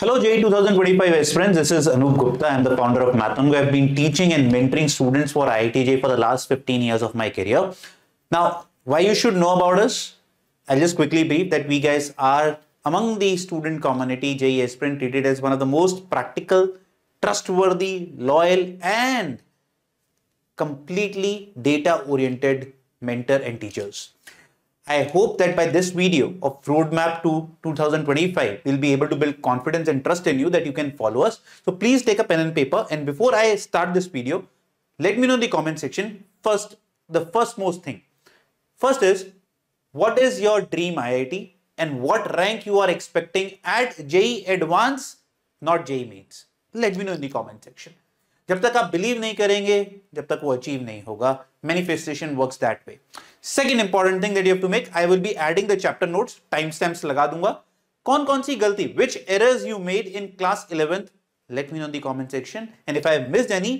Hello JE 2025 aspirants, this is Anup Gupta. I'm the founder of Mathongo. I've been teaching and mentoring students for IITJ for the last 15 years of my career. Now, why you should know about us? I'll just quickly brief that we guys are among the student community, JE aspirant treated as one of the most practical, trustworthy, loyal and completely data-oriented mentor and teachers. I hope that by this video of roadmap to 2025, we'll be able to build confidence and trust in you that you can follow us. So please take a pen and paper. And before I start this video, let me know in the comment section first, the first most thing. First is, what is your dream IIT and what rank you are expecting at JE Advanced, not JE Mains? Let me know in the comment section. जब तक आप believe नहीं करेंगे जब तक वो achieve नहीं होगा manifestation works that way. Second important thing that you have to make I will be adding the chapter notes time stamps लगा दूंगा कौन कौन सी गलती which errors you made in class eleventh let me know the comment section and if I missed any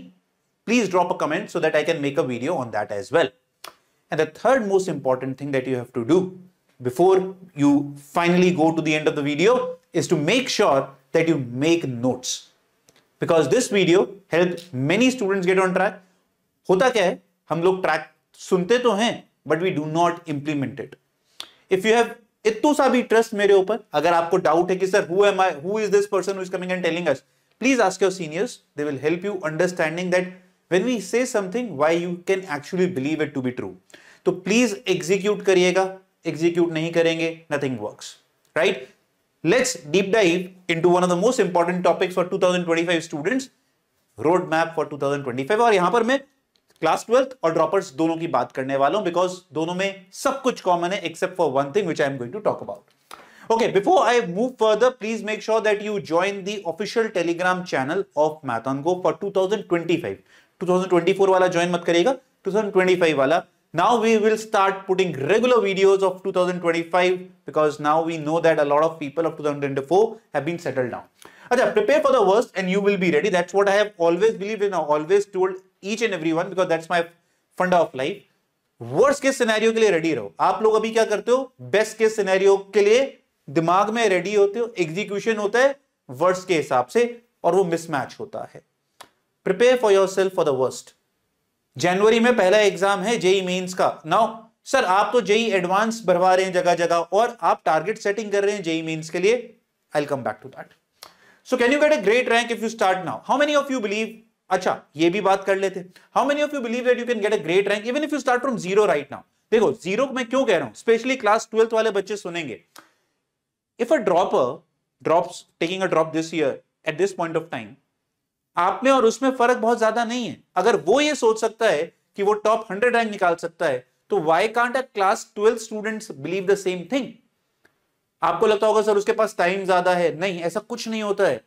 please drop a comment so that I can make a video on that as well. And the third most important thing that you have to do before you finally go to the end of the video is to make sure that you make notes. Because this video helped many students get on track. होता क्या है हम लोग track सुनते तो हैं but we do not implement it if you have इतू सा भी ट्रस्ट मेरे ऊपर अगर आपको डाउट है कि sir who I is this person is coming and telling us please ask your seniors they will help you understanding that when we say something why you can actually believe it to be true तो please execute करिएगा execute नहीं करेंगे nothing work right let's deep dive to one of the most important topics for two thousand twenty five students road map for two thousand twenty five और यहां पर मैं class twelfth और droppers दोनों की बात करने वाला हूं बिकॉज दोनों में सब कुछ कॉमन है except for one thing which I am going to talk about okay before I move further please make sure that you join the official Telegram channel of MathonGo for two thousand twenty five two thousand twenty four वाला join मत करेगा two thousand twenty five वाला now we will start putting regular videos of two thousand twenty five because now we know that a lot of people of two thousand twenty four have been settle down अच्छा prepare for the worst and you will be ready that's what I have always believe in always told each and every one because that's my fund of life worst case scenario के लिए ready रहो आप लोग अभी क्या करते हो best case scenario के लिए दिमाग में रेडी होते हो एग्जीक्यूशन होता है वर्ड्स के हिसाब से और वो मिसमैच होता है prepare for yourself for the worst जनवरी में पहला एग्जाम है जेई मेन्स e का नाउ सर आप तो जेई एडवांस e भरवा रहे हैं जगह जगह और आप टारगेट सेटिंग कर रहे हैं जेई मेन्स e के लिए I come back to that so can you get a great rank if you start now how many of you believe अच्छा ये भी बात कर लेते how many of you believe that you can get a great rank even if you start from zero right now देखो zero मैं क्यों कह रहा हूं स्पेशली क्लास ट्वेल्थ वाले बच्चे सुनेंगे if a dropper drop taking a drop this year at this point of time आप में और उसमें फर्क बहुत ज्यादा नहीं है अगर वो ये सोच सकता है कि वो टॉप हंड्रेड रैंक निकाल सकता है तो why can't a class twelfth student believe the same thing आपको लगता होगा सर उसके पास टाइम ज्यादा है नहीं ऐसा कुछ नहीं होता है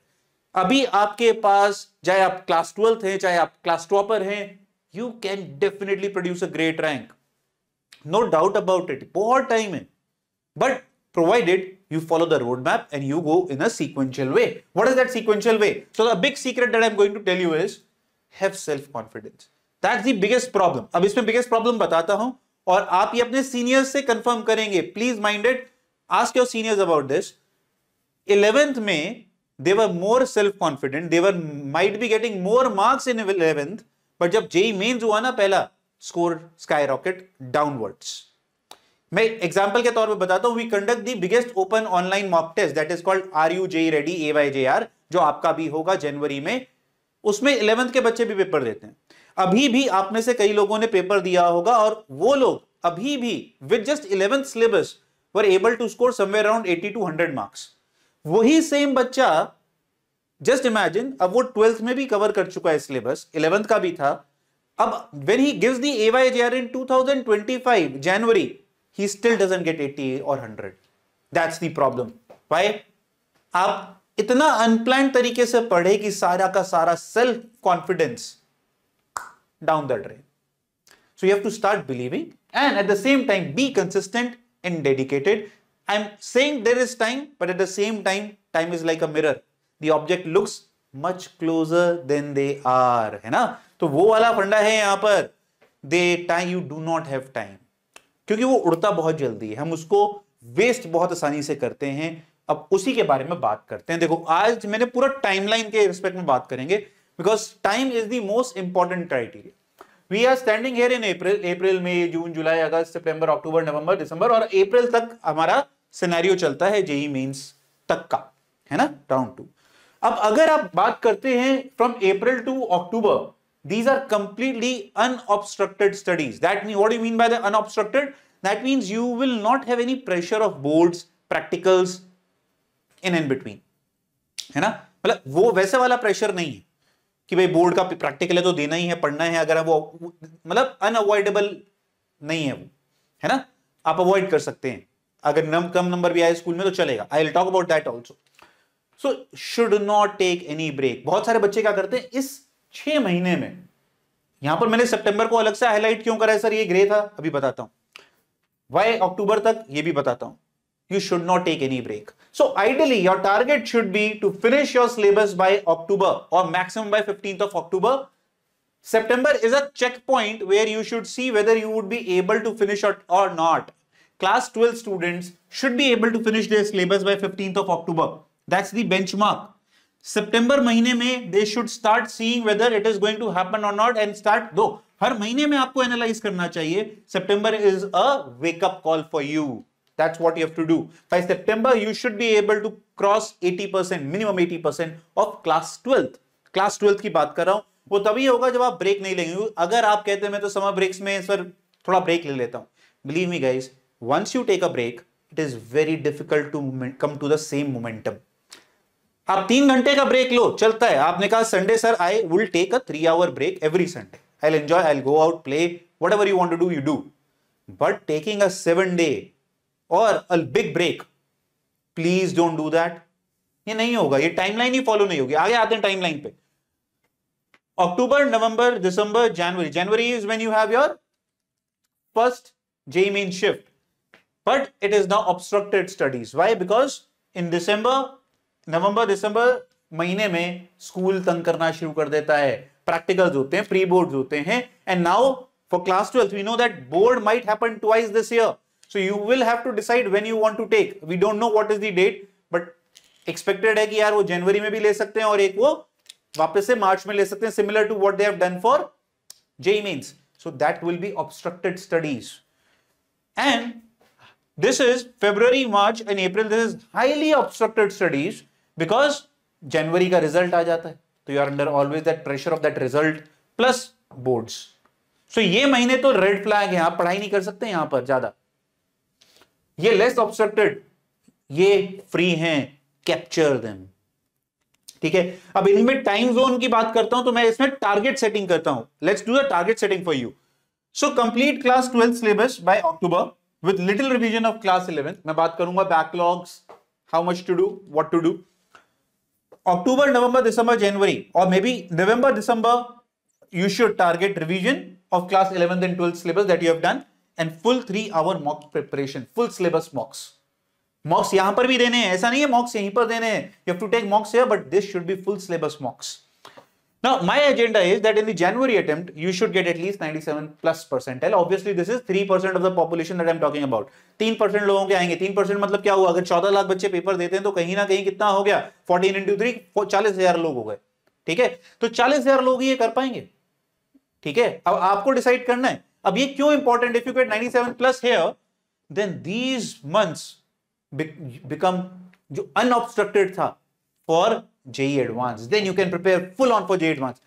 अभी आपके पास चाहे आप क्लास ट्वेल्थ हैं चाहे आप क्लास टॉपर हैं you can definitely produce a great rank no doubt about it बहुत टाइम है but provided you follow the roadmap and you go in a sequential way. What is that sequential way? So the big secret that I'm going to tell you is have self-confidence. That's the biggest problem. अब इसमें biggest problem बताता हूं और आप ये अपने seniors से confirm करेंगे. Please mind it. Ask your seniors about this. 11th में they were more self-confident. They were might be getting more marks in 11th, but जब जेई मेन्स e e हुआ ना पहला स्कोर स्काई रॉकेट डाउनवर्ड्स मैं example के तौर पर बताता हूँ we conduct the biggest open online mock test that is called are you J ready A Y J R जो आपका भी होगा जनवरी में उसमें इलेवंथ के बच्चे भी पेपर देते हैं अभी भी आप में से कई लोगों ने पेपर दिया होगा और वो लोग अभी भी with just eleventh syllabus were able to score somewhere around eighty to hundred marks वही सेम बच्चा जस्ट इमेजिन अब वो ट्वेल्थ में भी कवर कर चुका है सिलेबस इलेवेंथ का भी था अब when he gives the A Y J R in two thousand twenty five January he still doesn't get eighty और हंड्रेड दैट्स दी प्रॉब्लम आप इतना अनप्लान तरीके से पढ़े कि सारा का सारा self confidence down the drain so you have to start believing and at the same time be consistent and dedicated i am saying there is time, but at the same time, time is like a mirror. The object looks much closer than they are, है ना? तो वो वाला फंडा है यहाँ पर. They time you do not have time. क्योंकि वो उड़ता बहुत जल्दी है हम उसको वेस्ट बहुत आसानी से करते हैं अब उसी के बारे में बात करते हैं देखो आज मैंने पूरा टाइमलाइन के रिस्पेक्ट में बात करेंगे because time is the most important criteria we are standing here in April April मई जून जुलाई अगस्त सितंबर अक्टूबर नवंबर दिसंबर और अप्रैल तक हमारा सिनेरियो चलता है जेई मेंस e तक का है ना राउंड टू अब अगर आप बात करते हैं from April to October these are completely unobstructed studies that mean what you mean by the unobstructed that means you will not have any pressure of boards practicals in in between है ना मतलब वो वैसे वाला pressure नहीं है कि भाई बोर्ड का प्रैक्टिकल है तो देना ही है पढ़ना है अगर वो मतलब अनअवॉइडेबल नहीं है वो है ना आप अवॉइड कर सकते हैं अगर नम, कम नंबर भी आए स्कूल में तो चलेगा I will talk about that also so should not take any break बहुत सारे बच्चे क्या करते हैं इस छह महीने में यहां पर मैंने सितंबर को अलग से हाईलाइट क्यों करा है सर ये ग्रे था अभी बताता हूं वाई अक्टूबर तक ये भी बताता हूं you should not take any break So ideally, your target should be to finish your syllabus by October or maximum by 15th of October. September is a checkpoint where you should see whether you would be able to finish it or not. Class 12 students should be able to finish their syllabus by 15th of October. That's the benchmark. September महीने they should start seeing whether it is going to happen or not and start. though. दो हर महीने should analyze. September is a wake up call for you. That's what you have to do. By September, you should be able to cross 80 minimum 80 of class 12th class 12th की बात कर रहा हूँ वो तभी होगा जब आप ब्रेक नहीं लेंगे अगर आप कहते हैं मैं तो समर ब्रेक्स में सर थोड़ा ब्रेक ले लेता हूं believe me guys once you take a break it is very difficult to come to the same momentum आप तीन घंटे का ब्रेक लो चलता है आपने कहा Sunday sir I will take a three hour break every Sunday I'll enjoy I go out play whatever you want to do you do but taking a seven day or a big break please don't do that ये नहीं होगा ये timeline ही follow नहीं होगी आगे आते हैं timeline पे अक्टूबर नवंबर दिसंबर जनवरी January is when you have your first JEE main shift but it is now obstructed studies why because in December नवंबर दिसंबर महीने में स्कूल तंग करना शुरू कर देता है प्रैक्टिकल्स होते हैं प्री बोर्ड होते हैं and now for class twelfth we know that board might happen twice this year So you will have to decide when you want to take. We don't know what is the date, but expected है कि यार वो जनवरी में भी ले सकते हैं और एक वो वापस से मार्च में ले सकते हैं similar to what they have done for J mains So that will be obstructed studies. And this is February, March and April. This is highly obstructed studies because January का result आ जाता है. you are under always that pressure of that result plus boards. So ये महीने तो red flag है. आप पढ़ाई नहीं कर सकते यहाँ पर ज़्यादा. ये लेस ऑब्स्ट्रक्टेड ये फ्री हैं कैप्चर देम ठीक है अब इनमें टाइम जोन की बात करता हूं तो मैं इसमें टारगेट सेटिंग करता हूं let's do the target setting for you so complete class twelfth syllabus by October with little revision of class eleventh मैं बात करूंगा backlogs how much to do what to do October November December January or maybe November December you should target revision of class 11th and twelfth syllabus that you have done and full three hour mock preparation full syllabus mocks mocks यहां पर भी देने हैं ऐसा नहीं है मॉक्स यहीं पर देने हैं to take mocks but this should be full syllabus mocks Now, my agenda is that in the January attempt, you should get at least 97 plus percentile. Obviously, this is 3% of the population that I am talking about. 3% लोगों के आएंगे 3% मतलब क्या हुआ अगर 14 लाख बच्चे paper देते हैं तो कहीं ना कहीं कितना हो गया 14 into 3 40 हजार लोग हो गए ठीक है तो 40 हजार लोग ये कर पाएंगे ठीक है अब आपको decide करना है अब ये क्यों important if you get 97 seven plus here then these months become जो अनऑब्स्ट्रक्टेड था for JEE advance then you can prepare full on for JEE advance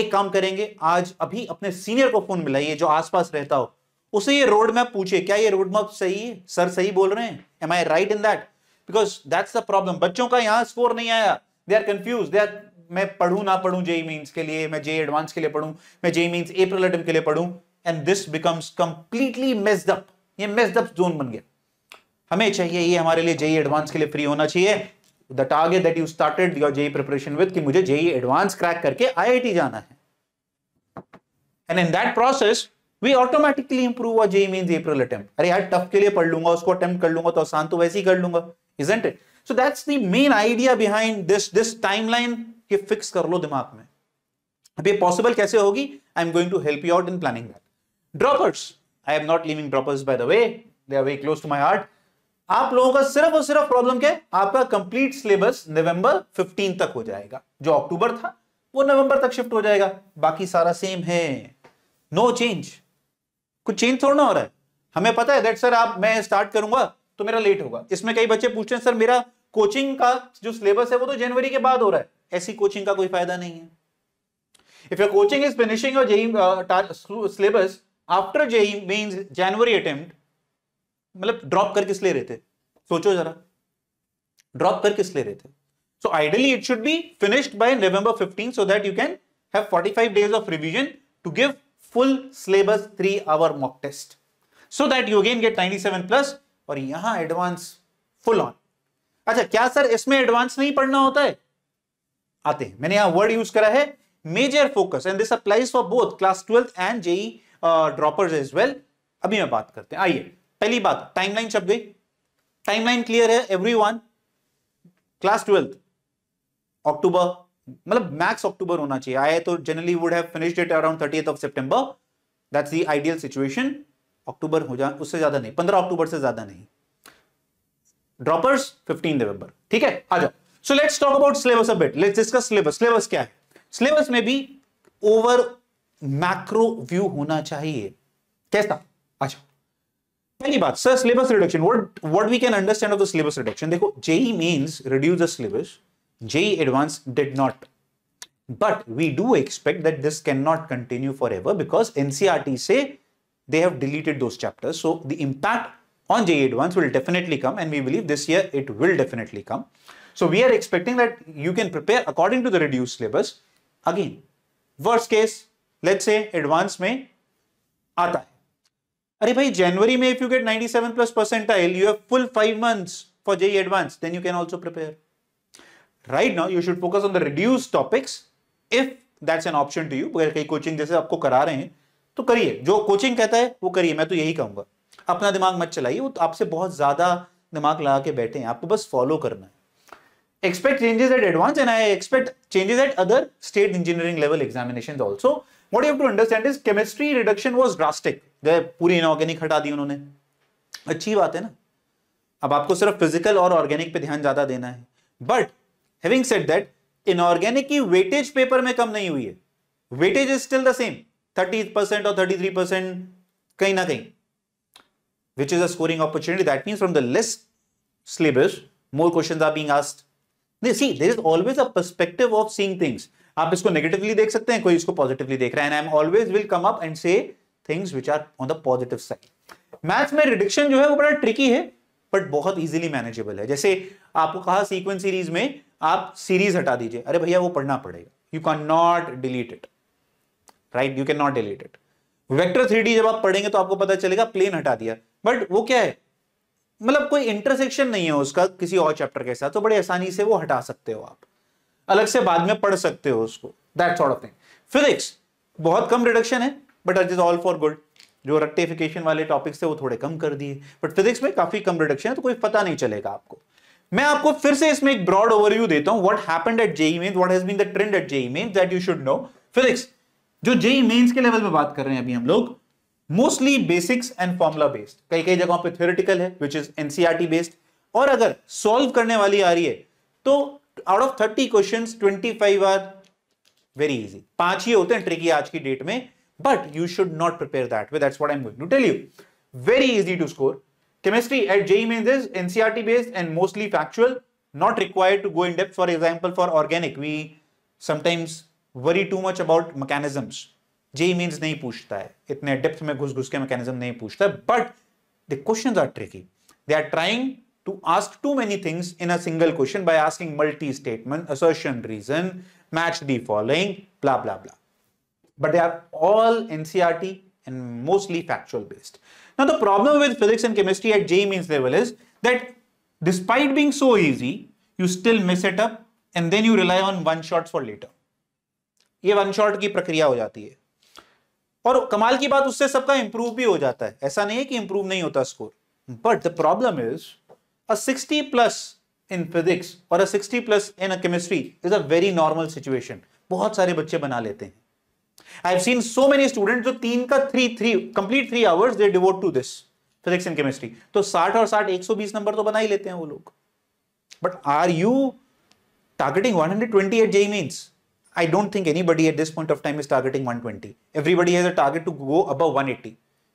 एक काम करेंगे आज अभी अपने सीनियर को फोन मिलाइए जो आसपास रहता हो उसे ये रोड मैप पूछे क्या ये रोड मैप सही है सर सही बोल रहे हैं am I right in that because that's the problem बच्चों का यहां स्कोर नहीं आया they are confuse they are मैं पढ़ू ना पढ़ू जेई मीन के लिए मैं जेई एडवांस e के लिए पढ़ू मैं जेई मीन्स अप्रिल अटेम्प के लिए पढ़ू and this becomes completely messed ये मेस्ड जोन बन गया हमें चाहिए ये हमारे लिए जेई एडवांस e के लिए फ्री होना चाहिए the target that you started your JEE preparation with कि मुझे जेई एडवांस क्रैक करके आईआईटी जाना है and in that process we automatically improve our JEE means April attempt अरे यार टफ के लिए पढ़ लूंगा उसको अटेम्प्ट कर लूंगा तो आसान तो वैसे ही कर लूंगा isn't it so that's the main idea behind this this timeline के फिक्स कर लो दिमाग में अब ये पॉसिबल कैसे होगी I am going to help you out in planning that droppers I am not leaving droppers by the way they are very close to my heart आप लोगों का सिर्फ और सिर्फ प्रॉब्लम क्या है आपका कंप्लीट सिलेबस नवंबर 15 तक हो जाएगा जो अक्टूबर था वो नवंबर तक शिफ्ट हो जाएगा बाकी सारा सेम है नो चेंज कुछ चेंज थोड़ा हो रहा है हमें पता है दैट सर आप मैं स्टार्ट करूंगा तो मेरा लेट होगा इसमें कई बच्चे पूछते हैं सर मेरा कोचिंग का जो सिलेबस है वो तो जनवरी के बाद हो रहा है ऐसी कोचिंग का कोई फायदा नहीं है if your coaching is finishing your syllabus after JEE mean January attempt मतलब ड्रॉप कर किस ले रहे थे सोचो जरा ड्रॉप कर किस ले रहे थे so ideally it should be finished by November 15 so that you can have 45 days of revision to give full syllabus three hour mock test so that you again get 97 plus और यहां advance full on अच्छा क्या sir इसमें advance नहीं पढ़ना होता है आते हैं मैंने यहां वर्ड यूज करा है major focus and this applies for both class twelfth and JEE droppers as well अभी मैं बात करते हैं आइए पहली बात टाइमलाइन छप गई टाइमलाइन क्लियर है एवरीवन क्लास ट्वेल्थ अक्टूबर मतलब मैक्स अक्टूबर होना चाहिए आए तो generally would have finished it around 30th of सितंबर दैट्स द आइडियल सिचुएशन अक्टूबर हो जाए उससे ज्यादा नहीं पंद्रह अक्टूबर से ज्यादा नहीं ड्रॉपर्स फिफ्टीन नवंबर ठीक है आ जाओ so let's talk about syllabus अब लेट्स डिस्कस सिलेबस सिलेबस क्या है सिलेबस में भी ओवर Macro view होना चाहिए कैसा अच्छा पहली बात sir syllabus reduction what what we can understand of the syllabus reduction देखो JEE mains reduce the syllabus JEE advance did but we do expect that this cannot continue forever because NCRT say they have deleted those chapters. So the impact on JE Advanced will definitely come and we believe this year it will definitely come. So we are expecting that you can prepare according to the reduced syllabus. Again, worst case, late से advance में आता है अरे भाई जनवरी में if you get 97 plus percentile you have full five months for JE advance then you can also prepare right now you should focus on the reduce topics if that's an option to you अगर कहीं coaching जैसे आपको करा रहे हैं तो करिए जो कोचिंग कहता है वो करिए मैं तो यही कहूंगा अपना दिमाग मत चलाइए वो तो आपसे बहुत ज्यादा दिमाग लगा के बैठे हैं आपको बस फॉलो करना है expect changes at advance and I expect changes at other state engineering level examination also What you have to understand is chemistry reduction was पूरी इनऑर्गेनिक हटा दी उन्होंने अच्छी बात है ना अब आपको सिर्फ फिजिकल और ऑर्गेनिक पे ध्यान ज्यादा देना है but having said that inorganic की वेटेज पेपर में कम नहीं हुई है weightage is still the same thirty percent or thirty three percent कहीं ना कहीं which is a scoring opportunity that mean from the less syllabus more question are being asked this is always a perspective of seeing things आप इसको negatively देख सकते हैं कोई इसको पॉजिटिवली देख रहा है and I am always will come up and say things which are on the positive side maths में रिडिक्शन जो है वो बड़ा ट्रिकी है बट बहुत इजीली मैनेजेबल है जैसे आपको कहा सीक्वेंस सीरीज में आप सीरीज हटा दीजिए अरे भैया वो पढ़ना पड़ेगा you can not delete it right you can not delete it vector three जब आप पढ़ेंगे तो आपको पता चलेगा प्लेन हटा दिया बट वो क्या है मतलब कोई इंटरसेक्शन नहीं है उसका किसी और चैप्टर के साथ तो बड़ी आसानी से वो हटा सकते हो आप अलग से बाद में पढ़ सकते हो उसको that sort of thing physics बहुत कम रिडक्शन है but it is all for good जो रेक्टिफिकेशन वाले टॉपिक्स थे वो थोड़े कम कर दिए बट फिजिक्स में काफी कम रिडक्शन है तो कोई पता नहीं चलेगा आपको मैं आपको फिर से इसमें एक ब्रॉड ओवरव्यू देता हूं what happened at JEE Mains what has been the trend at JEE Mains that you should know physics जो जेई मेंस e के लेवल पे बात कर रहे हैं अभी हम लोग mostly basics and formula based कई कई जगहों पे थ्योरेटिकल है विच इज एनसीआरटी बेस्ड और अगर सॉल्व करने वाली आ रही है तो out of thirty question twenty five are very easy पांच ही होते हैं ट्रिकी आज की डेट में but you should not prepare that that's what I am going tell you very easy to score chemistry at JEE Main is NCERT based and mostly factual not required to go in depth for example for organic we sometimes worry too much about mechanisms JEE Mains नहीं पूछता है इतने depth में घुस घुस के mechanism नहीं पूछता but the question are tricky they are trying to ask too many things in a single question by asking multi-statement, assertion reason, match the following, blah, blah, blah. But they are all NCRT and mostly factual based. Now the problem with physics and chemistry at J means level is that despite being so easy, you still mess it up and then you rely on one shots for later. ye one shot ki prakriya ho jati hai और कमाल की बात उससे सबका improve भी हो जाता है ऐसा नहीं है कि इंप्रूव नहीं होता score but the problem is a 60 plus in physics or a 60 plus in a chemistry is a very normal situation. bahut sare bacche bana lete hain i have seen so many students जो 3 ka 3 3 complete 3 hours they devote to this physics and chemistry to 60 aur 60 120 number to bana hi lete hain wo log but are you targeting 120 at j means I don't think anybody at this point of time is targeting 120. Everybody has a target to go above 180.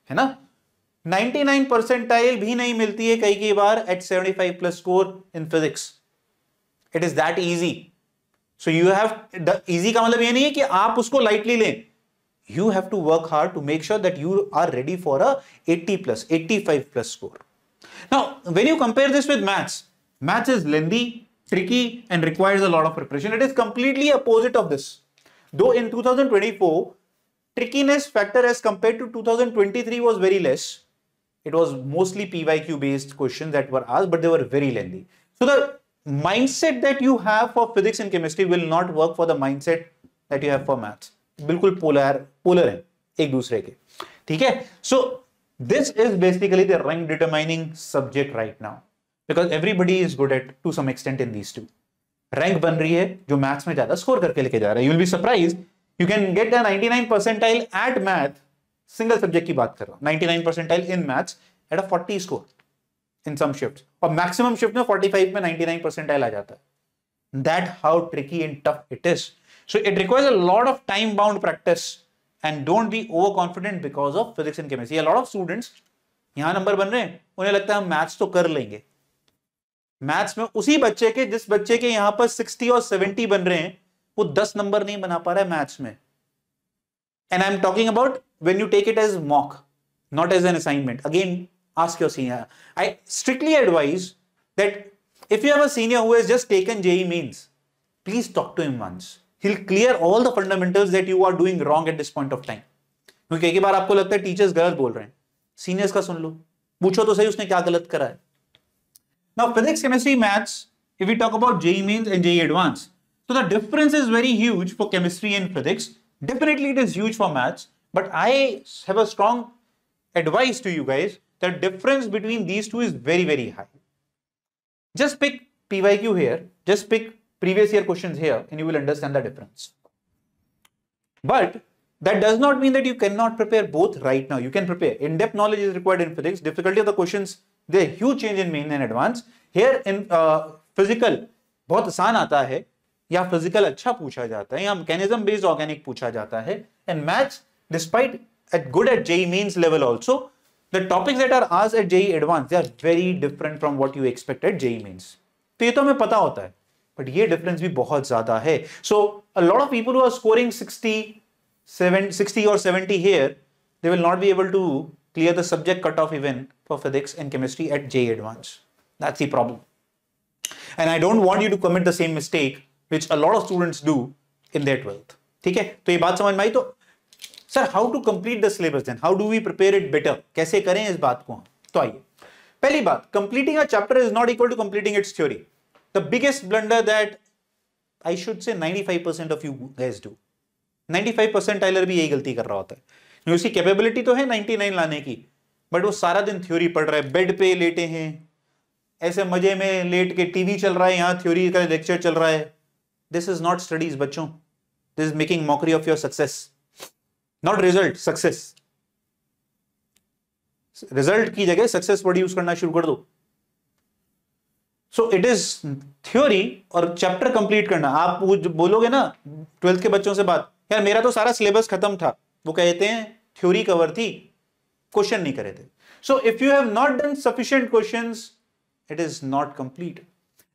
hai na 99 percentile भी नहीं मिलती है कई कई बार at 75 plus score in physics it is that easy so you have easy का मतलब ये नहीं है कि आप उसको लाइटली लें you have to work hard to make sure that you are ready for a 80 plus 85 plus score now when you compare this with maths maths is lengthy tricky and requires a lot of preparation it is completely opposite of this though in two thousand twenty four trickiness factor as compare to two thousand twenty three was very less It was mostly PYQ based questions that were asked, but they were very lengthy. So the mindset that you have for physics and chemistry will not work for the mindset that you have for maths. Bilkul polar, polar hai ek दूसरे ke. ठीक So this is basically the rank determining subject right now because everybody is good at to some extent in these two rank ban rahi hai jo maths mein jada score karke leke ja raha hai you will be surprised you can get a 99 percentile at math single subject की बात कर रहा हूं nine percentile in maths at a forty score in some shift और maximum shift में forty five में ninety nine percentile आ जाता है that how tricky and tough it is so it requires a lot of time bound practice and don't be over confident because of physics and chemistry lot of students यहां number बन रहे हैं उन्हें लगता है हम मैथ्स तो कर लेंगे मैथ्स में उसी बच्चे के जिस बच्चे के यहां पर सिक्सटी और सेवेंटी बन रहे हैं वो दस नंबर नहीं बना पा रहा है मैथ्स में And I'm talking about when you take it as mock, not as an assignment. Again, ask your senior. I strictly advise that if you have a senior who has just taken JE means, please talk to him once. He'll clear all the fundamentals that you are doing wrong at this point of time. क्योंकि एक बार आपको लगता है teachers गलत बोल रहे हैं seniors का सुन लो पूछो तो सही उसने क्या गलत करा है now physics chemistry maths if you talk about JEE Mains and JEE Advance so the difference is very huge for chemistry and physics Definitely it is huge for maths, but I have a strong advice to you guys that difference between these two is very, very high. Just pick PYQ here, just pick previous year questions here and you will understand the difference. But that does not mean that you cannot prepare both right now. You can prepare. In-depth knowledge is required in physics. Difficulty of the questions, there huge change in main and advance. Here in uh, physical, बहुत आसान आता है या physical अच्छा पूछा जाता है या मैकेनिज्म बेस्ड ऑर्गेनिक पूछा जाता है and maths despite at good at JEE mains level also the topics at are आज at JEE Advance they are very different from what you expect at JEE mains. तो ये तो हमें पता होता है बट ये डिफरेंस भी बहुत ज्यादा है so a lot of people are scoring sixty seven sixty और seventy here they will not be able to clear the subject cut off even for physics and chemistry at JEE Advance that's the problem and I don't want you to commit the same mistake which a lot of students do in their twelfth ठीक है तो ये बात समझ में आई तो sir how to complete the syllabus then how do we prepare it better कैसे करें इस बात को हम तो आइए पहली बात completing a chapter is not equal to completing its theory the biggest blunder that I should say 95% of you guys do 95% टाइलर भी यही गलती कर रहा होता है उसकी कैपेबिलिटी तो है 99 लाने की बट वो सारा दिन थ्योरी पढ़ रहा है बेड पे लेटे हैं ऐसे मजे में लेट के टीवी चल रहा है यहाँ थ्योरी का लेक्चर चल रहा है दिस इज नॉट स्टडीज बच्चों this is making mockery of your success not result success result की जगह सक्सेस वर्ड यूज करना शुरू कर दो सो इट इज थ्योरी और चैप्टर कंप्लीट करना आप बोलोगे ना ट्वेल्थ के बच्चों से बात यार मेरा तो सारा सिलेबस खत्म था वो कहते हैं थ्योरी कवर थी क्वेश्चन नहीं करे थे so if you have not done sufficient question it is not complete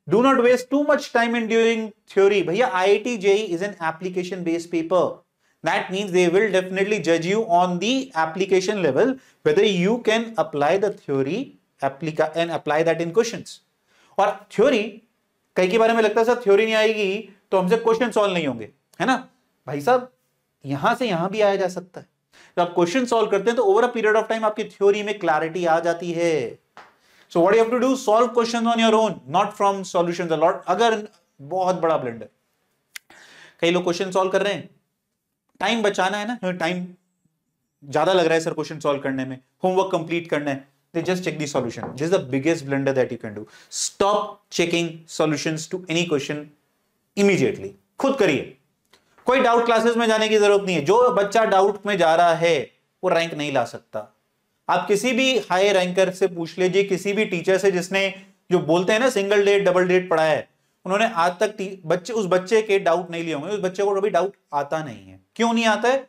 Do not waste too much time in doing theory. Bhaiya, IIT JE is an application based paper. That means they will definitely judge you on the application level, whether you can apply the theory applica and apply that in questions. और theory कई के बारे में लगता है sir theory नहीं आएगी तो हमसे क्वेश्चन solve नहीं होंगे है ना भाई साहब यहां से यहां भी आया जा सकता है जब आप क्वेश्चन सॉल्व करते हैं तो over a period of time आपकी थ्योरी में क्लैरिटी आ जाती है so what you have to do solve question on your own not from solution a lot अगर बहुत बड़ा ब्लेंडर कई लोग क्वेश्चन सोल्व कर रहे हैं टाइम बचाना है ना टाइम ज्यादा लग रहा है सर क्वेश्चन सोल्व करने में होमवर्क कंप्लीट करना है they just check the solution this is the biggest blunder that you can do stop checking solutions to any question immediately खुद करिए कोई डाउट क्लासेस में जाने की जरूरत नहीं है जो बच्चा डाउट में जा रहा है वो रैंक नहीं ला सकता आप किसी भी हाई रैंकर से पूछ लीजिए किसी भी टीचर से जिसने जो बोलते हैं ना सिंगल डेट डबल डेट पढ़ा है उन्होंने आज तक बच्चे उस बच्चे के डाउट नहीं लिए होंगे उस बच्चे को कभी डाउट आता नहीं है क्यों नहीं आता है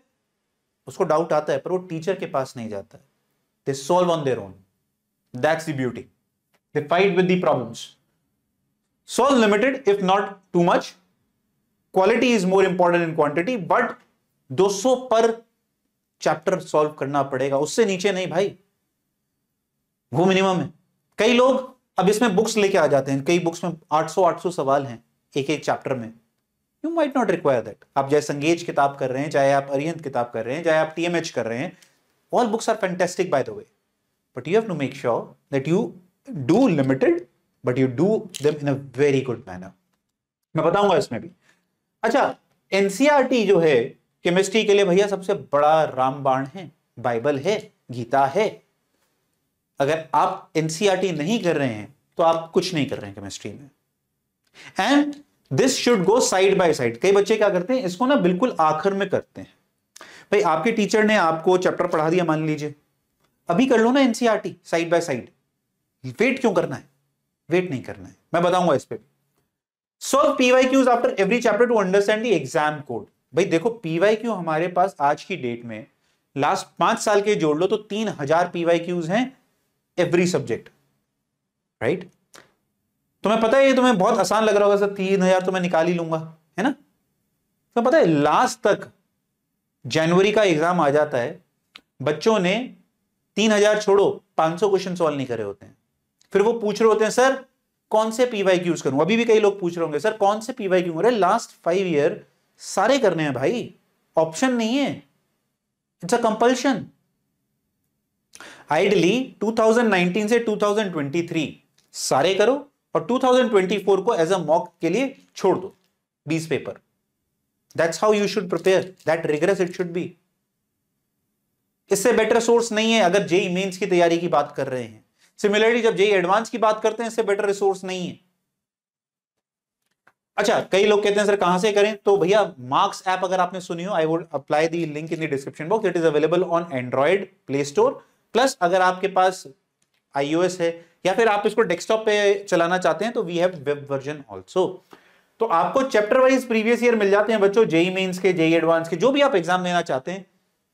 उसको डाउट आता है पर वो टीचर के पास नहीं जाता है they solve on their own that's the beauty they fight with the problems solve limited if not too much quality is more important in quantity but 200 per chapter solve करना पड़ेगा उससे नीचे नहीं भाई वो मिनिमम है कई लोग अब इसमें बुक्स लेके आ जाते हैं कई बुक्स में 800-800 सवाल हैं एक एक चैप्टर में you might not require that आप चाहे संगेज किताब कर रहे हैं चाहे आप अरियंत किताब कर रहे हैं चाहे आप टीएमएच कर रहे हैं all books are fantastic by the way but you have to make sure that you do limited but you do them in a very good manner मैं बताऊंगा इसमें भी अच्छा एनसीआरटी e जो है केमिस्ट्री के लिए भैया सबसे बड़ा रामबाण है बाइबल है गीता है अगर आप एनसीआरटी e नहीं कर रहे हैं तो आप कुछ नहीं कर रहे हैं केमिस्ट्री में and this should go side by side कई बच्चे क्या करते हैं इसको ना बिल्कुल आखिर में करते हैं भाई आपके टीचर ने आपको चैप्टर पढ़ा दिया मान लीजिए अभी कर लो ना NCERT side by side wait क्यों करना है वेट नहीं करना है मैं बताऊंगा इस पर solve PYQs after every chapter to understand the exam code भाई देखो पीवाई क्यू हमारे पास आज की डेट में लास्ट पांच साल के जोड़ लो तो तीन हजार पीवाई क्यूज हैं एवरी सब्जेक्ट राइट तुम्हें पता है ये तुम्हें बहुत आसान लग रहा होगा सर तीन हजार तो मैं निकाल ही लूंगा है ना तो पता है लास्ट तक जनवरी का एग्जाम आ जाता है बच्चों ने तीन हजार छोड़ो पांच सौ क्वेश्चन सॉल्व नहीं करे होते हैं फिर वो पूछ रहे होते हैं सर कौन से पीवाई क्यूज करूं अभी भी कई लोग पूछ रहे होंगे सर कौन से PYQ last five year सारे करने हैं भाई ऑप्शन नहीं है इट्स अ कंपल्शन आइडली 2019 से 2023 सारे करो और 2024 को एज अ मॉक के लिए छोड़ दो 20 paper that's how you should prepare that regress it should be इससे बेटर सोर्स नहीं है अगर जेई मेन्स e की तैयारी की बात कर रहे हैं सिमिलरली जब जेई एडवांस e की बात करते हैं इससे बेटर रिसोर्स नहीं है अच्छा कई लोग कहते हैं सर कहां से करें तो भैया मार्क्स ऐप अगर आपने सुनी हो I would apply the link in the description box it is available on Android Play Store plus अगर आपके पास आईओएस है या फिर आप इसको डेस्कटॉप पे चलाना चाहते हैं तो we have web version also तो आपको चैप्टर वाइज प्रीवियस ईयर मिल जाते हैं बच्चों जेई मेन्स e के जेई एडवांस e के जो भी आप एग्जाम देना चाहते हैं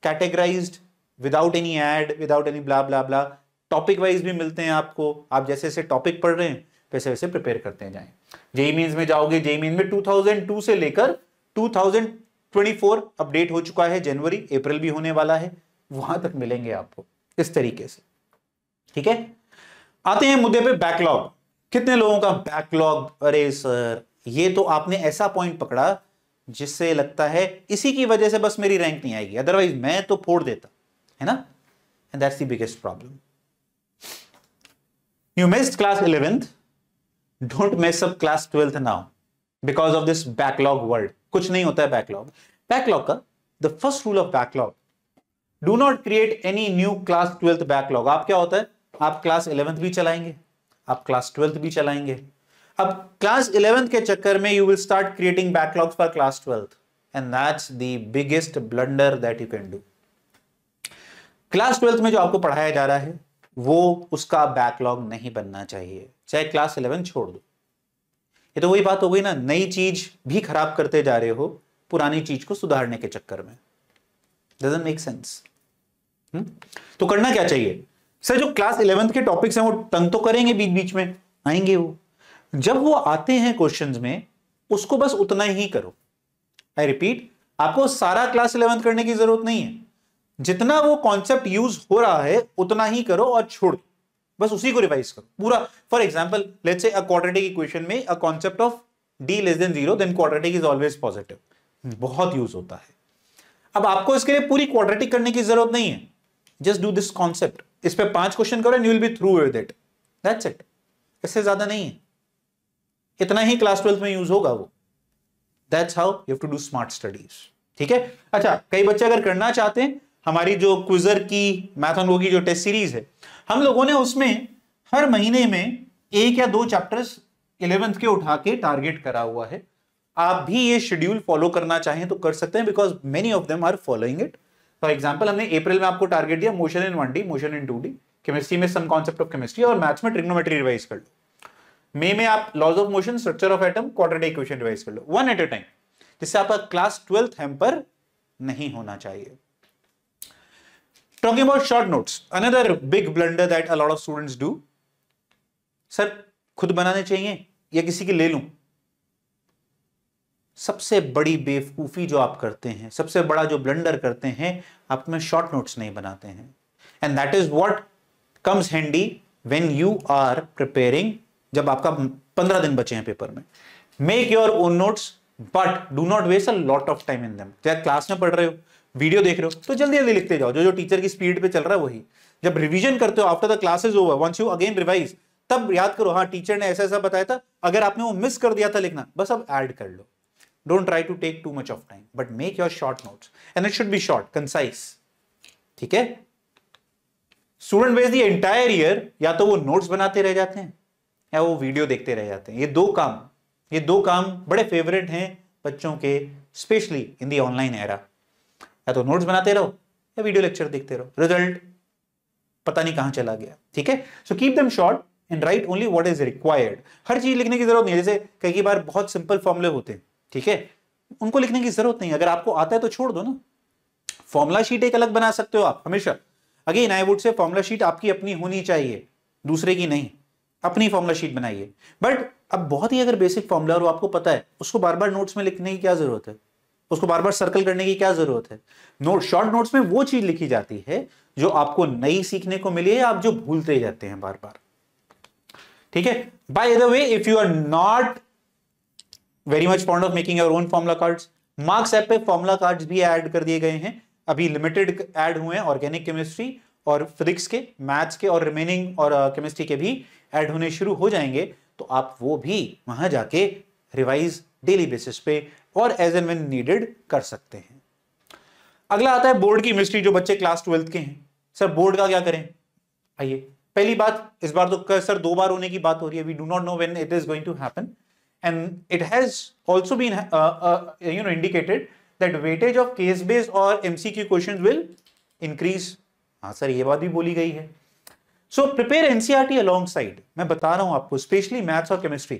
categorize without any ad without any bla bla bla topic wise भी मिलते हैं आपको आप जैसे जैसे टॉपिक पढ़ रहे हैं वैसे वैसे प्रिपेयर करते हैं जाएं जेई मीन में जाओगे जेई मीन में 2002 से लेकर 2024 अपडेट हो चुका है जनवरी अप्रैल भी होने वाला है वहां तक मिलेंगे आपको इस तरीके से ठीक है आते हैं मुद्दे पे बैकलॉग कितने लोगों का बैकलॉग अरे सर ये तो आपने ऐसा पॉइंट पकड़ा जिससे लगता है इसी की वजह से बस मेरी रैंक नहीं आएगी अदरवाइज मैं तो फोड़ देता है ना and that's the biggest problem you missed class eleventh don't mess up class twelfth now because of this backlog word कुछ नहीं होता है बैकलॉग बैकलॉग का the first rule of backlog do not create any new class twelfth backlog आप क्या होता है आप क्लास इलेवेंथ भी चलाएंगे आप क्लास ट्वेल्थ भी चलाएंगे अब क्लास इलेवेंथ के चक्कर में you will start creating backlog for class twelfth and that's the biggest blunder that you can do class twelfth में जो आपको पढ़ाया जा रहा है वो उसका बैकलॉग नहीं बनना चाहिए चाहे क्लास इलेवन छोड़ दो ये तो वही बात हो गई ना नई चीज भी खराब करते जा रहे हो पुरानी चीज को सुधारने के चक्कर में डजेंट मेक सेंस तो करना क्या चाहिए सर जो क्लास इलेवेंथ के टॉपिक्स हैं वो तंग तो करेंगे बीच बीच में आएंगे वो जब वो आते हैं क्वेश्चंस में उसको बस उतना ही करो आई रिपीट आपको सारा क्लास इलेवेंथ करने की जरूरत नहीं है जितना वो कॉन्सेप्ट यूज हो रहा है उतना ही करो और छोड़ दो बस उसी को रिवाइज करो पूरा for example let say quadratic equation में a concept of D less than zero then quadratic is always positive बहुत यूज होता है अब आपको इसके लिए पूरी क्वाड्रेटिक करने की जरूरत नहीं है जस्ट डू दिस कॉन्सेप्ट इस पर पांच क्वेश्चन करो and you will be through with it that's it इससे ज्यादा नहीं है इतना ही क्लास ट्वेल्थ में यूज होगा वो that's how you have to do smart studies ठीक है अच्छा कई बच्चे अगर करना चाहते हैं हमारी जो क्विजर की मैथन की जो टेस्ट सीरीज है हम लोगों ने उसमें हर महीने में एक या दो चैप्टर्स इलेवेंथ के उठा के टारगेट करा हुआ है आप भी ये शेड्यूल फॉलो करना चाहें तो कर सकते हैं because many of them are following it for example हमने अप्रैल में आपको टारगेट दिया motion in one D motion in two D chemistry में सम कॉन्सेप्ट ऑफ केमिस्ट्री और मैथ्स में ट्रिग्नोमेट्री रिवाइज कर लो मे में आप laws of motion structure of atom quadratic equation revise कर लो वन एट ए टाइम जिससे आपका क्लास ट्वेल्थ हेम्पर नहीं होना चाहिए Talking about short notes, another big blunder that a lot of students do. Sir खुद बनाने चाहिए या किसी के ले लूं सबसे बड़ी बेवकूफ़ी जो आप करते हैं सबसे बड़ा जो ब्लंडर करते हैं आप में शॉर्ट नोट्स नहीं बनाते हैं and that is what comes handy when you are preparing जब आपका पंद्रह दिन बचे हैं पेपर में make your own notes but do not waste a lot of time in them चाहे क्लास में पढ़ रहे हो वीडियो देख रहे हो तो जल्दी जल्दी लिखते जाओ जो जो टीचर की स्पीड पे चल रहा है वही जब रिवीजन करते हो after the classes over once you again revise तब याद करो हाँ टीचर ने ऐसा ऐसा बताया था अगर आपने वो मिस कर दिया था लिखना बस अब ऐड कर लो don't try to take too much of time but make your short note and it should be short concise ठीक है student waste the entire year या तो वो नोट्स बनाते रह जाते हैं या वो वीडियो देखते रह जाते हैं ये दो काम ये दो काम बड़े फेवरेट हैं बच्चों के specially in the online era या तो नोट्स बनाते रहो या वीडियो लेक्चर देखते रहो रिजल्ट पता नहीं कहां चला गया ठीक है so keep them short and write only what is required हर चीज लिखने की जरूरत नहीं है जैसे कई बार बहुत सिंपल फॉर्मुले होते हैं ठीक है उनको लिखने की जरूरत नहीं अगर आपको आता है तो छोड़ दो ना फॉर्मुला शीट एक अलग बना सकते हो आप हमेशा again I would say formula sheet आपकी अपनी होनी चाहिए दूसरे की नहीं अपनी फॉर्मुला शीट बनाइए बट अब बहुत ही अगर बेसिक फॉर्मुला और आपको पता है उसको बार बार नोट्स में लिखने की क्या जरूरत है उसको बार बार सर्कल करने की क्या जरूरत है नोट शॉर्ट नोट्स में वो चीज लिखी जाती है जो आपको नई सीखने को मिली है आप जो भूलते जाते हैं बार बार ठीक है by the way if you are not very much point of making your own formula cards Marks app पे फॉर्मुला कार्ड्स भी ऐड कर दिए गए हैं अभी लिमिटेड ऐड हुए हैं ऑर्गेनिक केमिस्ट्री और फिजिक्स के मैथ्स के और रिमेनिंग और केमिस्ट्री uh, के भी ऐड होने शुरू हो जाएंगे तो आप वो भी वहां जाके रिवाइज डेली बेसिस पे और एज एन वेन नीडेड कर सकते हैं अगला आता है बोर्ड की मिस्ट्री जो बच्चे क्लास ट्वेल्थ के हैं सर बोर्ड का क्या करें आइए पहली बात इस बार तो सर दो बार होने की बात हो रही है we do not know when it is going to happen and it has also been you know indicated that weightage of case of और based or mcq questions will increase हाँ सर ये बात भी बोली गई है so prepare NCERT alongside मैं बता रहा हूं आपको स्पेशली मैथ्स और केमिस्ट्री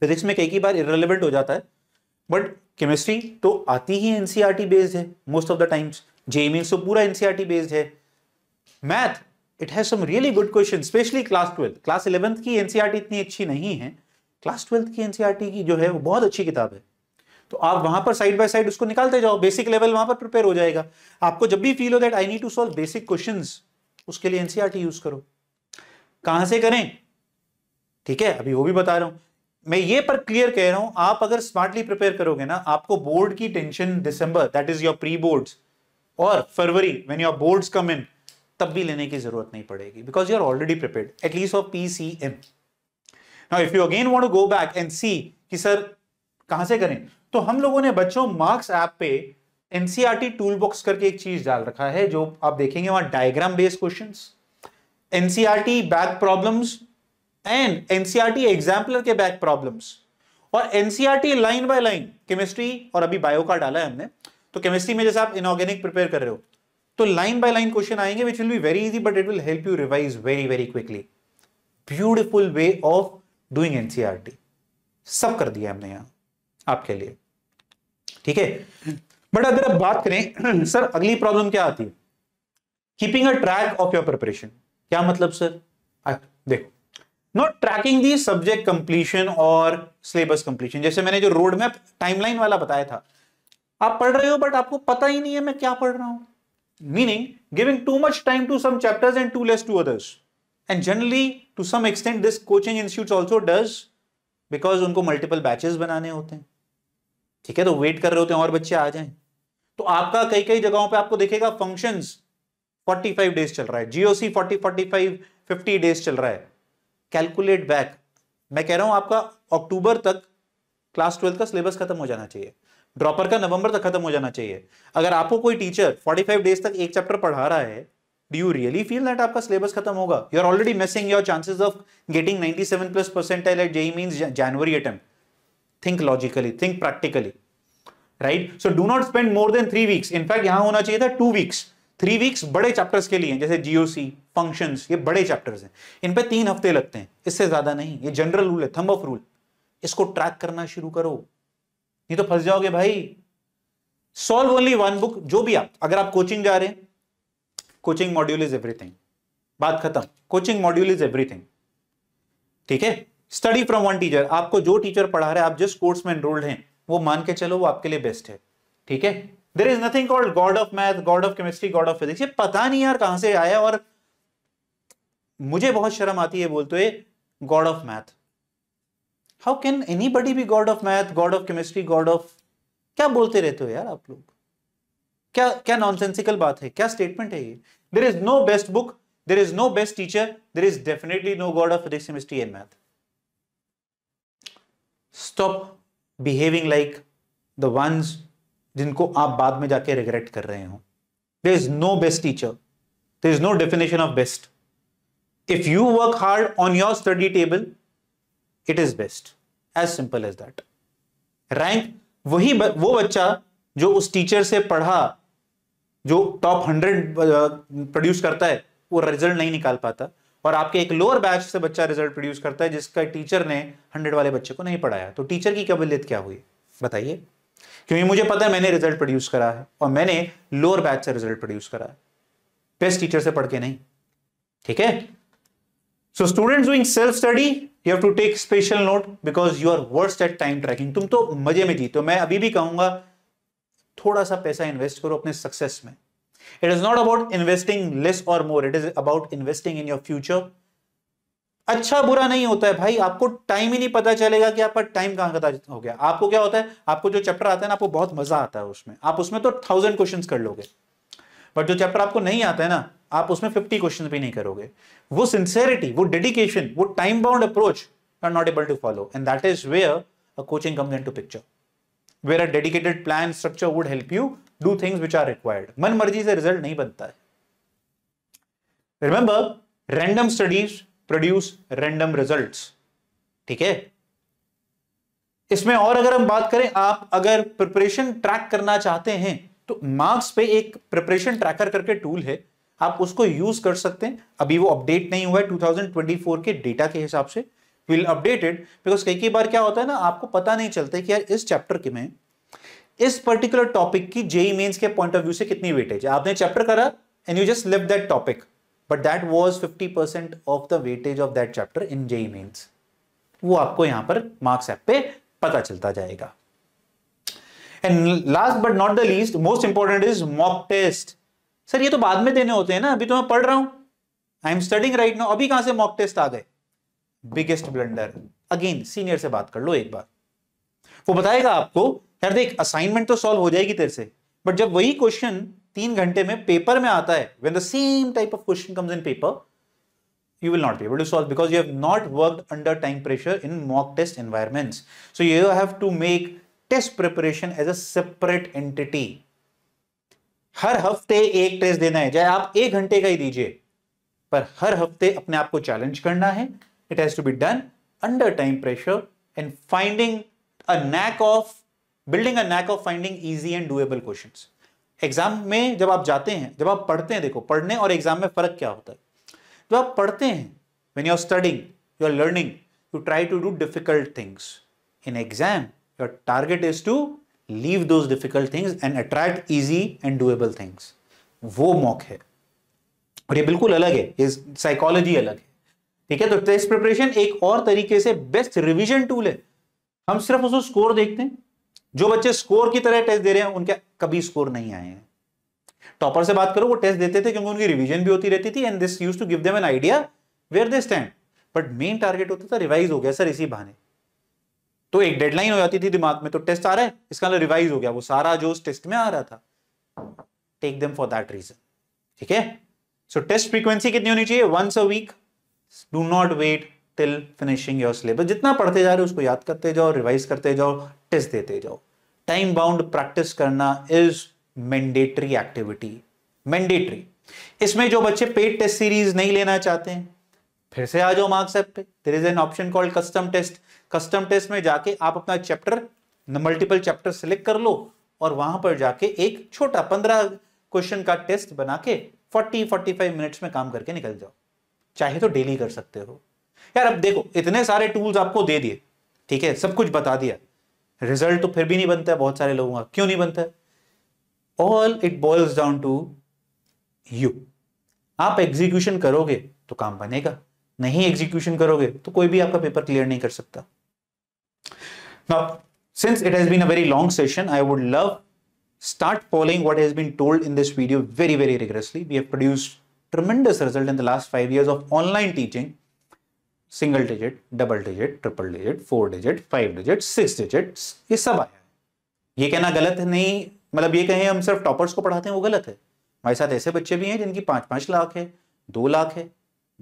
फिजिक्स में कई कई बार इरेलीवेंट हो जाता है बट केमिस्ट्री तो आती ही एनसीआर बेस्ड e है most of the times JEE तो पूरा एनसीआर बेस्ड e है math it has some really good question specially class twelfth class eleventh की एनसीआर e इतनी अच्छी नहीं है क्लास ट्वेल्थ की एनसीआरटी की जो है वो बहुत अच्छी किताब है तो आप वहां पर साइड बाय साइड उसको निकालते जाओ बेसिक लेवल वहां पर प्रिपेयर हो जाएगा आपको जब भी फील हो that I need to solve basic question उसके लिए एनसीआरटी यूज करो कहां से करें ठीक है अभी वो भी बता रहा हूं मैं ये पर क्लियर कह रहा हूं आप अगर स्मार्टली प्रिपेयर करोगे ना आपको बोर्ड की टेंशन दिसंबर that is your pre boards और फरवरी when your boards come in तब भी लेने की जरूरत नहीं पड़ेगी because you are already prepare at least for P C M now if you again want go back and see कि सर कहां से करें तो हम लोगों ने बच्चों मार्क्स ऐप पे एनसीआरटी टूल बॉक्स करके एक चीज डाल रखा है जो आप देखेंगे वहां diagram based questions NCERT back problems and NCERT exemplar के बैक प्रॉब्लम और NCERT line by line chemistry और अभी बायो का डाला है हमने तो केमिस्ट्री में जैसे आप इनऑर्गेनिक प्रिपेयर कर रहे हो तो लाइन बाय लाइन क्वेश्चन आएंगे which will be very easy but it will help you revise very very quickly beautiful way of doing NCERT सब कर दिया हमने यहां आपके लिए ठीक है बट अगर आप बात करें सर अगली प्रॉब्लम क्या आती है keeping a track of your preparation क्या मतलब सर देखो not tracking the subject completion और सिलेबस कंप्लीशन जैसे मैंने जो रोड मैप टाइमलाइन वाला बताया था आप पढ़ रहे हो बट आपको पता ही नहीं है मैं क्या पढ़ रहा हूं meaning giving too much time to some chapters and too less to others and generally to some extent this coaching institute also does because उनको मल्टीपल बैचेस बनाने होते हैं ठीक है तो वेट कर रहे होते हैं और बच्चे आ जाए तो आपका कई कई जगहों पर आपको देखेगा फोर्टी 45 डेज चल रहा है जीओसी 40 45 50 डेज चल रहा है कैलकुलेट बैक मैं कह रहा हूं आपका अक्टूबर तक क्लास ट्वेल्थ का सिलेबस खत्म हो जाना चाहिए ड्रॉपर का नवंबर तक खत्म हो जाना चाहिए अगर आपको कोई टीचर 45 डेज तक एक चैप्टर पढ़ा रहा है do you really feel that आपका सिलेबस खत्म होगा you are already missing your chances of getting 97 plus percentile at JEE means January attempt think logically think practically right so do not spend more than three weeks in fact यहां होना चाहिए था two weeks three weeks बड़े chapters के लिए जैसे GOC functions ये बड़े चैप्टर्स हैं इन पे तीन हफ्ते लगते हैं इससे ज्यादा नहीं ये जनरल रूल है थम ऑफ रूल इसको ट्रैक करना शुरू करो नहीं तो फंस जाओगे भाई सॉल्व ओनली वन बुक जो भी आप अगर आप कोचिंग जा रहे हैं कोचिंग मॉड्यूल इज एवरीथिंग बात खत्म कोचिंग मॉड्यूल इज एवरीथिंग ठीक है स्टडी फ्रॉम वन टीचर आपको जो टीचर पढ़ा रहे हैं आप जिस कोर्स में एनरोल्ड हैं वो मान के चलो वो आपके लिए बेस्ट है ठीक है there is nothing called god of math god of chemistry god of physics ये पता नहीं यार कहां से आया और मुझे बहुत शर्म आती है बोलते हुए god of math how can anybody be god of math god of chemistry god of क्या बोलते रहते हो यार आप लोग क्या क्या नॉनसेंसिकल बात है क्या स्टेटमेंट है ये there is no best book there is no best teacher there is definitely no god of physics chemistry and math stop behaving like the ones जिनको आप बाद में जाके रिग्रेट कर रहे हो there is no best teacher there is no definition of best if you work hard on your study table it is best as simple as that rank वही वो बच्चा जो उस टीचर से पढ़ा जो टॉप हंड्रेड प्रोड्यूस करता है वो रिजल्ट नहीं निकाल पाता और आपके एक लोअर बैच से बच्चा रिजल्ट प्रोड्यूस करता है जिसका टीचर ने हंड्रेड वाले बच्चे को नहीं पढ़ाया तो टीचर की कबिलियत क्या हुई बताइए क्योंकि मुझे पता है मैंने रिजल्ट प्रोड्यूस करा है और मैंने लोअर बैच से रिजल्ट प्रोड्यूस करा है बेस्ट टीचर से पढ़ के नहीं ठीक है so student doing self study you have to take special note because you are worst at time tracking तुम तो मजे में जीते हो मैं अभी भी कहूंगा थोड़ा सा पैसा इन्वेस्ट करो अपने सक्सेस में it is not about investing less और more it is about investing in your future अच्छा बुरा नहीं होता है भाई आपको टाइम ही नहीं पता चलेगा कि आपका टाइम कहां का हो गया आपको क्या होता है आपको जो चैप्टर आता है ना आपको बहुत मजा आता है उसमें आप उसमें तो थाउजेंड क्वेश्चन कर लोगे बट जो चैप्टर आपको नहीं आता है ना आप उसमें फिफ्टी क्वेश्चन भी नहीं करोगे वो सिंसेरिटी वो डेडिकेशन वो time bound approach are not able to follow and that is where a coaching comes in to picture where a dedicated plan structure would help you do things which are required मन मर्जी से रिजल्ट नहीं बनता है remember random studies produce random result ठीक है इसमें और अगर हम बात करें आप अगर प्रिपरेशन ट्रैक करना चाहते हैं तो मार्क्स पे एक प्रिपरेशन ट्रैकर करके टूल है आप उसको यूज कर सकते हैं अभी वो अपडेट नहीं हुआ है 2024 के डेटा के हिसाब से विल अपडेटेड बिकॉज कई कई बार क्या होता है ना आपको पता नहीं चलता कि यार इस चैप्टर के में इस पर्टिकुलर टॉपिक की जेई मेन्स e के पॉइंट ऑफ व्यू से कितनी वेटेज है आपने चैप्टर करा and you just leave that topic but that was fifty percent of the weightage of that chapter in JEE means वो आपको यहां पर मार्क्स एप पे पता चलता जाएगा and last but not the least most important is mock test sir ये तो बाद में देने होते हैं ना अभी तो मैं पढ़ रहा हूं I am studying right no अभी कहां से मॉक टेस्ट आ गए बिगेस्ट ब्लेंडर अगेन सीनियर से बात कर लो एक बार वो बताएगा आपको यार देख असाइनमेंट तो सॉल्व हो जाएगी तेरे से बट जब वही क्वेश्चन तीन घंटे में पेपर में आता है when the same type of question comes in paper you will not be able to solve because you have not worked under time pressure in mock test environments. So you have to make test preparation as a separate entity. हर हफ्ते एक test देना है चाहे आप एक घंटे का ही दीजिए पर हर हफ्ते अपने आप को चैलेंज करना है it has to be done under time pressure and finding a knack of building a knack of finding easy and doable question exam में जब आप जाते हैं जब आप पढ़ते हैं देखो पढ़ने और एग्जाम में फर्क क्या होता है जब आप पढ़ते हैं when you are studying you are learning you try to do difficult things in exam your target is to leave those difficult things and attract easy and doable things वो मॉक है और ये बिल्कुल अलग है ये साइकोलॉजी अलग है ठीक है तो टेस्ट प्रिपरेशन एक और तरीके से बेस्ट रिविजन टूल है हम सिर्फ उसको स्कोर देखते हैं जो बच्चे स्कोर की तरह टेस्ट दे रहे हैं उनके कभी स्कोर नहीं आए हैं टॉपर से बात करो वो टेस्ट देते थे क्योंकि उनकी रिवीजन भी होती रहती थी and this use to give them an idea where they stand but main target होता था रिवाइज हो गया सर इसी बहाने तो एक डेडलाइन हो जाती थी दिमाग में तो टेस्ट आ रहा है इसका मतलब रिवाइज हो गया वो सारा जो उस टेस्ट में आ रहा था take them for that reason ठीक है सो टेस्ट फ्रीक्वेंसी कितनी होनी चाहिए once a week do not wait till finishing your syllabus जितना पढ़ते जा रहे हो उसको याद करते जाओ रिवाइज करते जाओ टेस्ट देते जाओ टाइम बाउंड प्रैक्टिस करना इज मैंडेटरी एक्टिविटी मैंडेटरी इसमें जो बच्चे पेड टेस्ट सीरीज नहीं लेना चाहते हैं फिर से आ जाओ मार्क्स एप पे there is an option called custom test custom test में जाके आप अपना चैप्टर मल्टीपल चैप्टर सिलेक्ट कर लो और वहां पर जाके एक छोटा पंद्रह क्वेश्चन का टेस्ट बना के फोर्टी फोर्टी फाइव मिनट्स में काम करके निकल जाओ चाहे तो डेली कर सकते हो यार अब देखो इतने सारे टूल्स आपको दे दिए ठीक है सब कुछ बता दिया रिजल्ट तो फिर भी नहीं बनता है बहुत सारे लोगों का क्यों नहीं बनता है all it boils down to you आप एग्जीक्यूशन करोगे तो काम बनेगा नहीं एग्जीक्यूशन करोगे तो कोई भी आपका पेपर क्लियर नहीं कर सकता now since it has been a very long session I would love start following what has been told in this video very very rigorously we have produced tremendous result in the last 5 years of online teaching single digit double digit triple digit four digit five digit six digit ये सब आया है ये कहना गलत है नहीं मतलब ये कहें हम सिर्फ टॉपर्स को पढ़ाते हैं वो गलत है हमारे साथ ऐसे बच्चे भी हैं जिनकी पाँच पाँच लाख है दो लाख है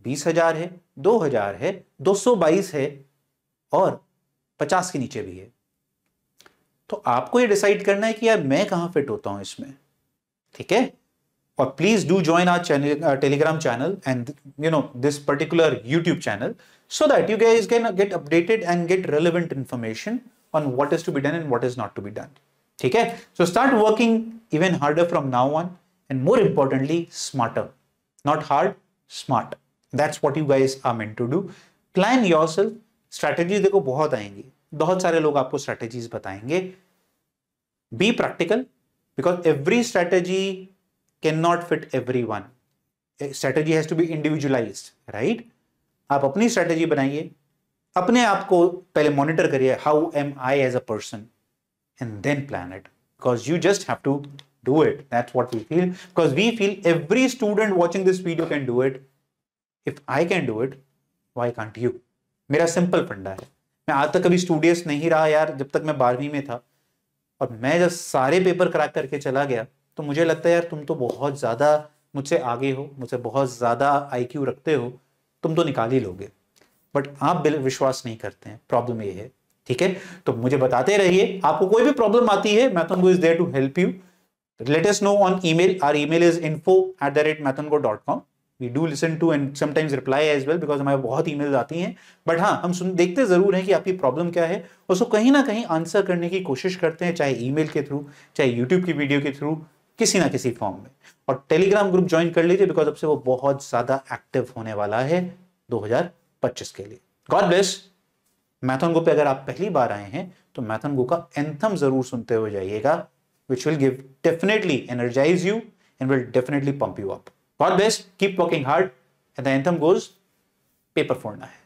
बीस हजार है दो हजार है दो सौ बाईस है और पचास के नीचे भी है तो आपको ये डिसाइड करना है कि यार मैं कहाँ फिट होता हूँ इसमें ठीक है or please do join our channel, our Telegram channel and you know this particular YouTube channel so that you guys can get updated and get relevant information on what is to be done and what is not to be done. Okay, so start working even harder from now on and more importantly, smarter, not hard, smart. That's what you guys are meant to do. Plan yourself. Strategies देखो बहुत आएंगी बहुत सारे लोग आपको strategies Be practical because every strategy can not fit every one Strategy has to be individualize right आप अपनी strategy बनाइए अपने आप को पहले मॉनिटर करिए how am I as a person and then plan it because you just have to do it that's what we feel because we feel every student watching this video can do it if I can do it why can't you मेरा simple फंडा है मैं आज तक कभी studious नहीं रहा यार जब तक मैं बारहवीं में था और मैं जब सारे पेपर क्रैक करके चला गया तो मुझे लगता है यार तुम तो बहुत ज़्यादा मुझसे आगे हो मुझसे बहुत ज़्यादा आई रखते हो तुम तो निकाल ही लोगे बट आप बिल विश्वास नहीं करते हैं प्रॉब्लम ये है ठीक है तो मुझे बताते रहिए आपको कोई भी प्रॉब्लम आती है MathonGo is there to help you let us email email our at the rate MathonGo dot com we do listen to and sometimes reply as well because हमारे बहुत ईमेल्स आती हैं but हाँ हम सुन देखते ज़रूर हैं कि आपकी प्रॉब्लम क्या है उसको कहीं ना कहीं आंसर करने की कोशिश करते हैं चाहे ई के थ्रू चाहे यूट्यूब की वीडियो के थ्रू किसी ना किसी फॉर्म में और टेलीग्राम ग्रुप ज्वाइन कर लीजिए बिकॉज अब से वो बहुत ज्यादा एक्टिव होने वाला है 2025 के लिए गॉड ब्लेस मैथन गो पे अगर आप पहली बार आए हैं तो मैथन गो का एंथम जरूर सुनते हुए जाइएगा which will give definitely energize you and will definitely pump you up. God bless, keep working hard, and the anthem goes paper for now.